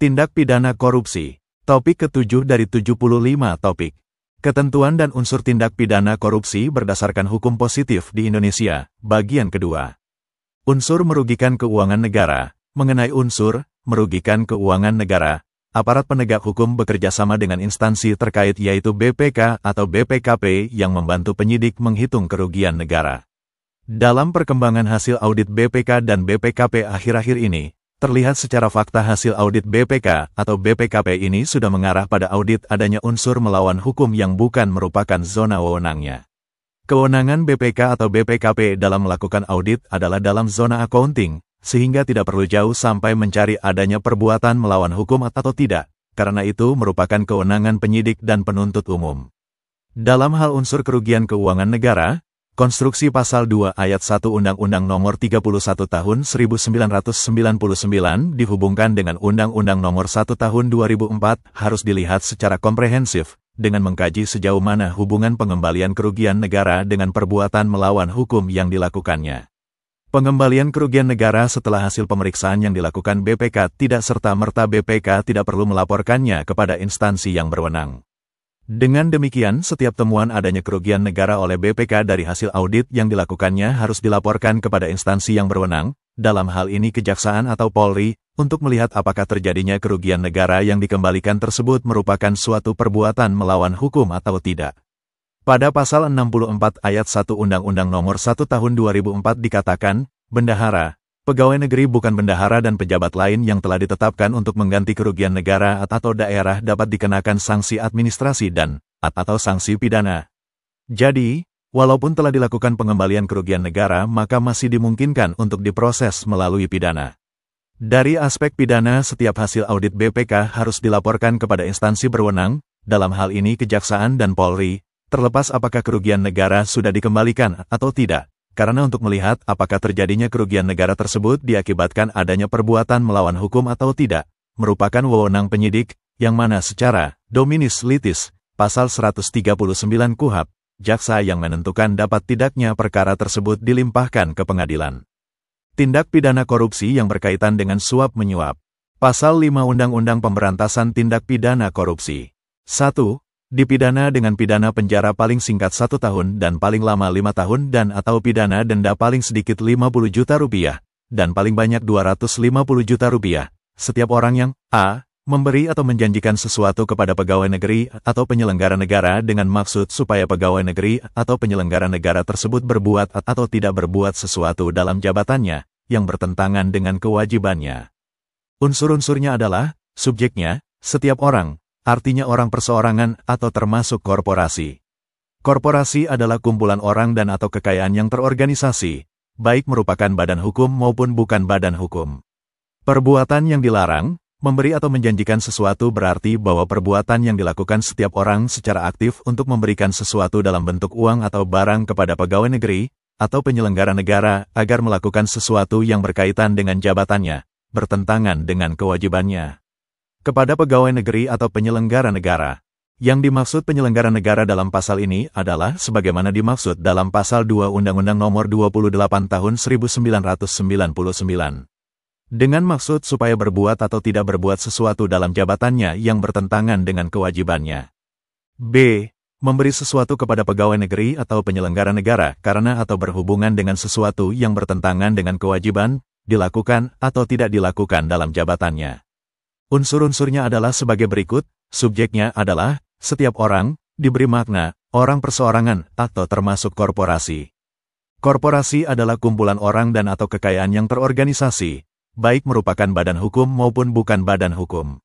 Tindak pidana korupsi. Topik ke-7 dari 75 topik. Ketentuan dan unsur tindak pidana korupsi berdasarkan hukum positif di Indonesia, bagian kedua. Unsur merugikan keuangan negara, mengenai unsur merugikan keuangan negara, aparat penegak hukum bekerja sama dengan instansi terkait yaitu BPK atau BPKP yang membantu penyidik menghitung kerugian negara. Dalam perkembangan hasil audit BPK dan BPKP akhir-akhir ini, Terlihat secara fakta hasil audit BPK atau BPKP ini sudah mengarah pada audit adanya unsur melawan hukum yang bukan merupakan zona wewenangnya. Kewenangan BPK atau BPKP dalam melakukan audit adalah dalam zona accounting, sehingga tidak perlu jauh sampai mencari adanya perbuatan melawan hukum atau tidak, karena itu merupakan kewenangan penyidik dan penuntut umum. Dalam hal unsur kerugian keuangan negara, Konstruksi Pasal 2 Ayat 1 Undang-Undang Nomor 31 Tahun 1999 dihubungkan dengan Undang-Undang Nomor 1 Tahun 2004 harus dilihat secara komprehensif, dengan mengkaji sejauh mana hubungan pengembalian kerugian negara dengan perbuatan melawan hukum yang dilakukannya. Pengembalian kerugian negara setelah hasil pemeriksaan yang dilakukan BPK tidak serta-merta BPK tidak perlu melaporkannya kepada instansi yang berwenang. Dengan demikian, setiap temuan adanya kerugian negara oleh BPK dari hasil audit yang dilakukannya harus dilaporkan kepada instansi yang berwenang, dalam hal ini Kejaksaan atau Polri, untuk melihat apakah terjadinya kerugian negara yang dikembalikan tersebut merupakan suatu perbuatan melawan hukum atau tidak. Pada pasal 64 ayat 1 Undang-Undang Nomor 1 Tahun 2004 dikatakan, bendahara Pegawai negeri bukan bendahara dan pejabat lain yang telah ditetapkan untuk mengganti kerugian negara atau daerah dapat dikenakan sanksi administrasi dan atau sanksi pidana. Jadi, walaupun telah dilakukan pengembalian kerugian negara maka masih dimungkinkan untuk diproses melalui pidana. Dari aspek pidana, setiap hasil audit BPK harus dilaporkan kepada instansi berwenang, dalam hal ini Kejaksaan dan Polri, terlepas apakah kerugian negara sudah dikembalikan atau tidak karena untuk melihat apakah terjadinya kerugian negara tersebut diakibatkan adanya perbuatan melawan hukum atau tidak, merupakan wewenang penyidik, yang mana secara dominis litis, pasal 139 KUHAP, jaksa yang menentukan dapat tidaknya perkara tersebut dilimpahkan ke pengadilan. Tindak pidana korupsi yang berkaitan dengan suap-menyuap. Pasal 5 Undang-Undang Pemberantasan Tindak Pidana Korupsi. 1 dipidana dengan pidana penjara paling singkat satu tahun dan paling lama lima tahun dan atau pidana denda paling sedikit 50 juta rupiah, dan paling banyak 250 juta rupiah. Setiap orang yang A. Memberi atau menjanjikan sesuatu kepada pegawai negeri atau penyelenggara negara dengan maksud supaya pegawai negeri atau penyelenggara negara tersebut berbuat atau tidak berbuat sesuatu dalam jabatannya, yang bertentangan dengan kewajibannya. Unsur-unsurnya adalah, subjeknya, setiap orang, artinya orang perseorangan atau termasuk korporasi. Korporasi adalah kumpulan orang dan atau kekayaan yang terorganisasi, baik merupakan badan hukum maupun bukan badan hukum. Perbuatan yang dilarang, memberi atau menjanjikan sesuatu berarti bahwa perbuatan yang dilakukan setiap orang secara aktif untuk memberikan sesuatu dalam bentuk uang atau barang kepada pegawai negeri, atau penyelenggara negara agar melakukan sesuatu yang berkaitan dengan jabatannya, bertentangan dengan kewajibannya kepada pegawai negeri atau penyelenggara negara. Yang dimaksud penyelenggara negara dalam pasal ini adalah sebagaimana dimaksud dalam pasal 2 Undang-Undang Nomor 28 Tahun 1999. Dengan maksud supaya berbuat atau tidak berbuat sesuatu dalam jabatannya yang bertentangan dengan kewajibannya. B. Memberi sesuatu kepada pegawai negeri atau penyelenggara negara karena atau berhubungan dengan sesuatu yang bertentangan dengan kewajiban, dilakukan atau tidak dilakukan dalam jabatannya. Unsur-unsurnya adalah sebagai berikut, subjeknya adalah, setiap orang, diberi makna, orang perseorangan, atau termasuk korporasi. Korporasi adalah kumpulan orang dan atau kekayaan yang terorganisasi, baik merupakan badan hukum maupun bukan badan hukum.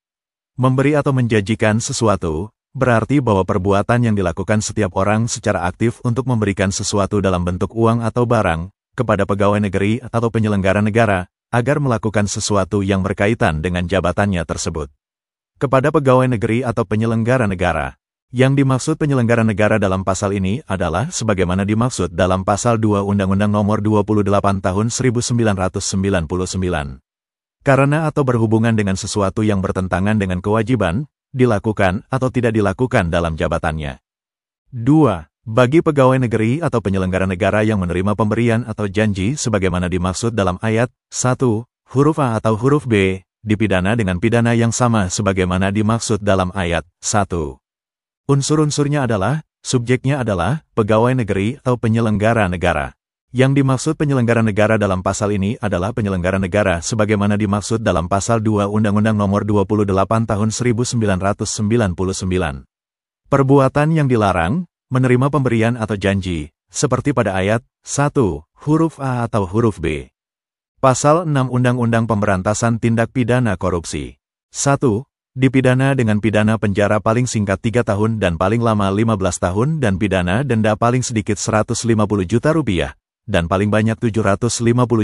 Memberi atau menjanjikan sesuatu, berarti bahwa perbuatan yang dilakukan setiap orang secara aktif untuk memberikan sesuatu dalam bentuk uang atau barang, kepada pegawai negeri atau penyelenggara negara, agar melakukan sesuatu yang berkaitan dengan jabatannya tersebut. Kepada pegawai negeri atau penyelenggara negara, yang dimaksud penyelenggara negara dalam pasal ini adalah sebagaimana dimaksud dalam pasal 2 Undang-Undang Nomor 28 Tahun 1999. Karena atau berhubungan dengan sesuatu yang bertentangan dengan kewajiban, dilakukan atau tidak dilakukan dalam jabatannya. 2. Bagi pegawai negeri atau penyelenggara negara yang menerima pemberian atau janji sebagaimana dimaksud dalam ayat 1, huruf A atau huruf B, dipidana dengan pidana yang sama sebagaimana dimaksud dalam ayat 1. Unsur-unsurnya adalah, subjeknya adalah, pegawai negeri atau penyelenggara negara. Yang dimaksud penyelenggara negara dalam pasal ini adalah penyelenggara negara sebagaimana dimaksud dalam pasal 2 Undang-Undang Nomor 28 Tahun 1999. Perbuatan yang dilarang, menerima pemberian atau janji, seperti pada ayat 1, huruf A atau huruf B. Pasal 6 Undang-Undang Pemberantasan Tindak Pidana Korupsi. 1. Dipidana dengan pidana penjara paling singkat 3 tahun dan paling lama 15 tahun dan pidana denda paling sedikit 150 juta rupiah, dan paling banyak 750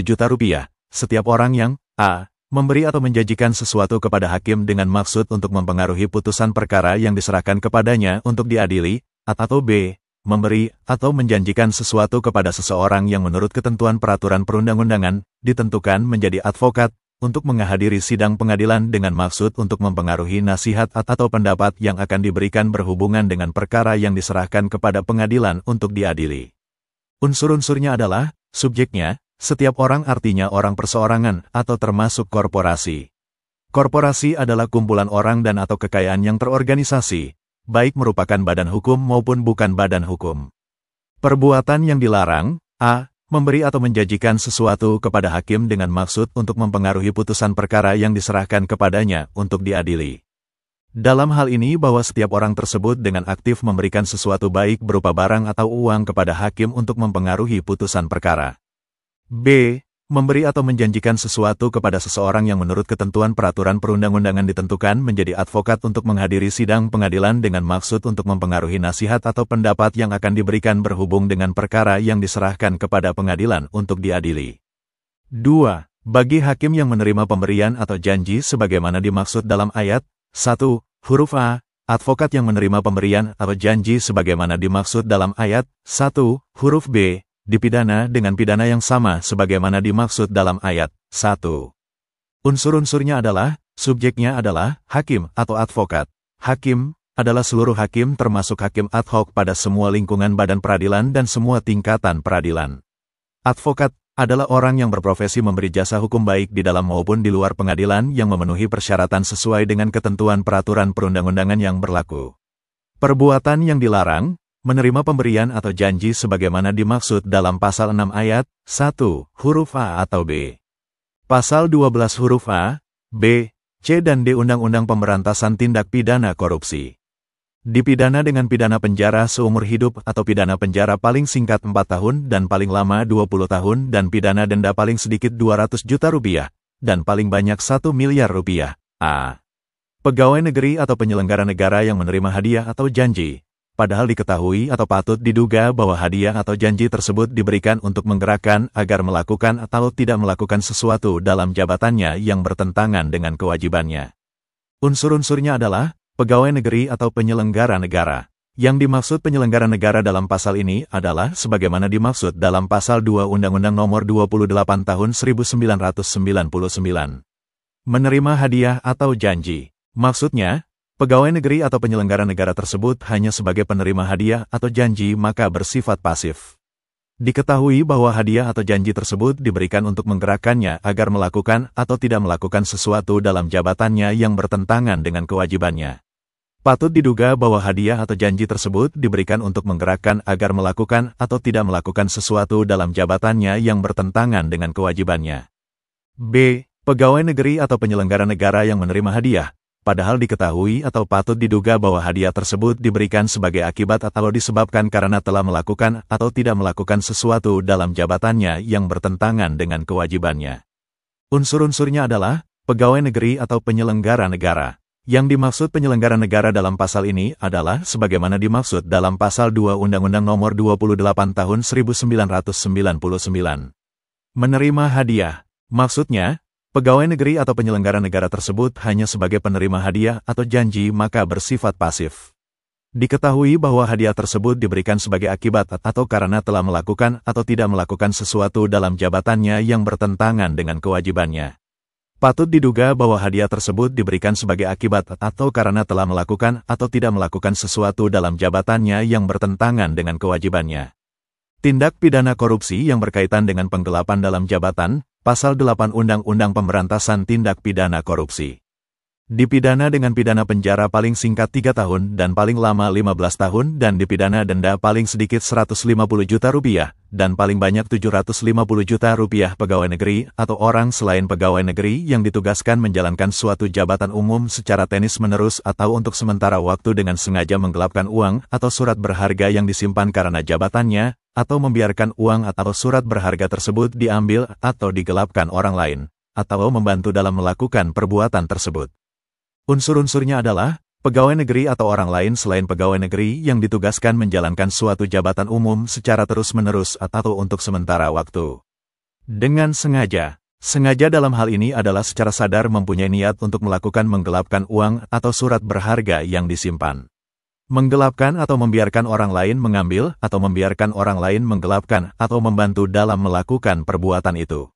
juta rupiah. Setiap orang yang A. Memberi atau menjanjikan sesuatu kepada hakim dengan maksud untuk mempengaruhi putusan perkara yang diserahkan kepadanya untuk diadili, atau B. Memberi atau menjanjikan sesuatu kepada seseorang yang menurut ketentuan peraturan perundang-undangan ditentukan menjadi advokat untuk menghadiri sidang pengadilan dengan maksud untuk mempengaruhi nasihat atau pendapat yang akan diberikan berhubungan dengan perkara yang diserahkan kepada pengadilan untuk diadili. Unsur-unsurnya adalah subjeknya, setiap orang artinya orang perseorangan atau termasuk korporasi. Korporasi adalah kumpulan orang dan atau kekayaan yang terorganisasi, baik merupakan badan hukum maupun bukan badan hukum. Perbuatan yang dilarang, a. Memberi atau menjanjikan sesuatu kepada hakim dengan maksud untuk mempengaruhi putusan perkara yang diserahkan kepadanya untuk diadili. Dalam hal ini bahwa setiap orang tersebut dengan aktif memberikan sesuatu baik berupa barang atau uang kepada hakim untuk mempengaruhi putusan perkara. B memberi atau menjanjikan sesuatu kepada seseorang yang menurut ketentuan peraturan perundang-undangan ditentukan menjadi advokat untuk menghadiri sidang pengadilan dengan maksud untuk mempengaruhi nasihat atau pendapat yang akan diberikan berhubung dengan perkara yang diserahkan kepada pengadilan untuk diadili. 2. Bagi hakim yang menerima pemberian atau janji sebagaimana dimaksud dalam ayat 1, huruf A, advokat yang menerima pemberian atau janji sebagaimana dimaksud dalam ayat 1, huruf B, dipidana dengan pidana yang sama sebagaimana dimaksud dalam ayat 1. Unsur-unsurnya adalah, subjeknya adalah hakim atau advokat. Hakim adalah seluruh hakim termasuk hakim ad hoc pada semua lingkungan badan peradilan dan semua tingkatan peradilan. Advokat adalah orang yang berprofesi memberi jasa hukum baik di dalam maupun di luar pengadilan yang memenuhi persyaratan sesuai dengan ketentuan peraturan perundang-undangan yang berlaku. Perbuatan yang dilarang menerima pemberian atau janji sebagaimana dimaksud dalam pasal 6 ayat 1 huruf A atau B. Pasal 12 huruf A, B, C dan D Undang-Undang Pemberantasan Tindak Pidana Korupsi. Dipidana dengan pidana penjara seumur hidup atau pidana penjara paling singkat 4 tahun dan paling lama 20 tahun dan pidana denda paling sedikit 200 juta rupiah dan paling banyak 1 miliar rupiah. A. Pegawai negeri atau penyelenggara negara yang menerima hadiah atau janji, padahal diketahui atau patut diduga bahwa hadiah atau janji tersebut diberikan untuk menggerakkan agar melakukan atau tidak melakukan sesuatu dalam jabatannya yang bertentangan dengan kewajibannya. Unsur-unsurnya adalah pegawai negeri atau penyelenggara negara. Yang dimaksud penyelenggara negara dalam pasal ini adalah sebagaimana dimaksud dalam pasal 2 Undang-Undang Nomor 28 Tahun 1999. Menerima hadiah atau janji. Maksudnya, Pegawai negeri atau penyelenggara negara tersebut hanya sebagai penerima hadiah atau janji maka bersifat pasif. Diketahui bahwa hadiah atau janji tersebut diberikan untuk menggerakkannya agar melakukan atau tidak melakukan sesuatu dalam jabatannya yang bertentangan dengan kewajibannya. Patut diduga bahwa hadiah atau janji tersebut diberikan untuk menggerakkan agar melakukan atau tidak melakukan sesuatu dalam jabatannya yang bertentangan dengan kewajibannya. B. Pegawai negeri atau penyelenggara negara yang menerima hadiah padahal diketahui atau patut diduga bahwa hadiah tersebut diberikan sebagai akibat atau disebabkan karena telah melakukan atau tidak melakukan sesuatu dalam jabatannya yang bertentangan dengan kewajibannya. Unsur-unsurnya adalah pegawai negeri atau penyelenggara negara. Yang dimaksud penyelenggara negara dalam pasal ini adalah sebagaimana dimaksud dalam pasal 2 Undang-Undang Nomor 28 Tahun 1999. Menerima hadiah. Maksudnya, Pegawai negeri atau penyelenggara negara tersebut hanya sebagai penerima hadiah atau janji maka bersifat pasif. Diketahui bahwa hadiah tersebut diberikan sebagai akibat atau karena telah melakukan atau tidak melakukan sesuatu dalam jabatannya yang bertentangan dengan kewajibannya. Patut diduga bahwa hadiah tersebut diberikan sebagai akibat atau karena telah melakukan atau tidak melakukan sesuatu dalam jabatannya yang bertentangan dengan kewajibannya. Tindak pidana korupsi yang berkaitan dengan penggelapan dalam jabatan, Pasal 8 Undang-Undang Pemberantasan Tindak Pidana Korupsi dipidana dengan pidana penjara paling singkat 3 tahun dan paling lama 15 tahun dan dipidana denda paling sedikit 150 juta rupiah dan paling banyak 750 juta rupiah pegawai negeri atau orang selain pegawai negeri yang ditugaskan menjalankan suatu jabatan umum secara tenis menerus atau untuk sementara waktu dengan sengaja menggelapkan uang atau surat berharga yang disimpan karena jabatannya atau membiarkan uang atau surat berharga tersebut diambil atau digelapkan orang lain atau membantu dalam melakukan perbuatan tersebut. Unsur-unsurnya adalah, pegawai negeri atau orang lain selain pegawai negeri yang ditugaskan menjalankan suatu jabatan umum secara terus-menerus atau untuk sementara waktu. Dengan sengaja, sengaja dalam hal ini adalah secara sadar mempunyai niat untuk melakukan menggelapkan uang atau surat berharga yang disimpan. Menggelapkan atau membiarkan orang lain mengambil atau membiarkan orang lain menggelapkan atau membantu dalam melakukan perbuatan itu.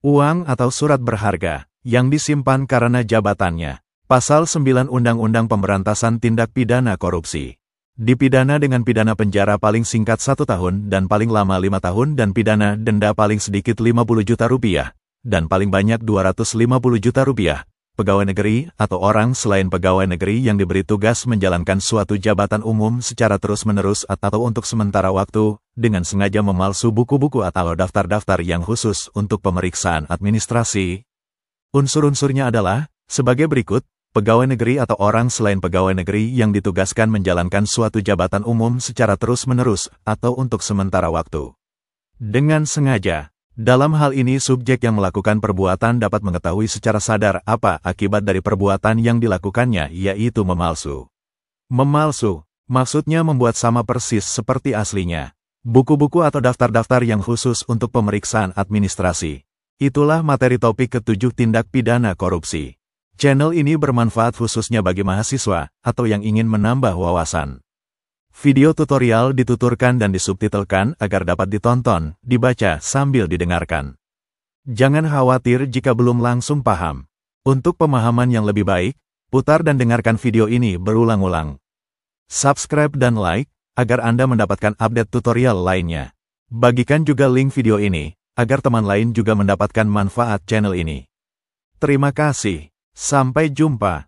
Uang atau surat berharga yang disimpan karena jabatannya Pasal 9 Undang-Undang Pemberantasan Tindak Pidana Korupsi. Dipidana dengan pidana penjara paling singkat satu tahun dan paling lama lima tahun dan pidana denda paling sedikit 50 juta rupiah, dan paling banyak 250 juta rupiah. Pegawai negeri atau orang selain pegawai negeri yang diberi tugas menjalankan suatu jabatan umum secara terus-menerus atau untuk sementara waktu, dengan sengaja memalsu buku-buku atau daftar-daftar yang khusus untuk pemeriksaan administrasi. Unsur-unsurnya adalah, sebagai berikut, pegawai negeri atau orang selain pegawai negeri yang ditugaskan menjalankan suatu jabatan umum secara terus-menerus atau untuk sementara waktu. Dengan sengaja, dalam hal ini subjek yang melakukan perbuatan dapat mengetahui secara sadar apa akibat dari perbuatan yang dilakukannya yaitu memalsu. Memalsu, maksudnya membuat sama persis seperti aslinya. Buku-buku atau daftar-daftar yang khusus untuk pemeriksaan administrasi. Itulah materi topik ketujuh tindak pidana korupsi. Channel ini bermanfaat khususnya bagi mahasiswa atau yang ingin menambah wawasan. Video tutorial dituturkan dan disubtitelkan agar dapat ditonton, dibaca sambil didengarkan. Jangan khawatir jika belum langsung paham. Untuk pemahaman yang lebih baik, putar dan dengarkan video ini berulang-ulang. Subscribe dan like agar Anda mendapatkan update tutorial lainnya. Bagikan juga link video ini agar teman lain juga mendapatkan manfaat channel ini. Terima kasih. Sampai jumpa.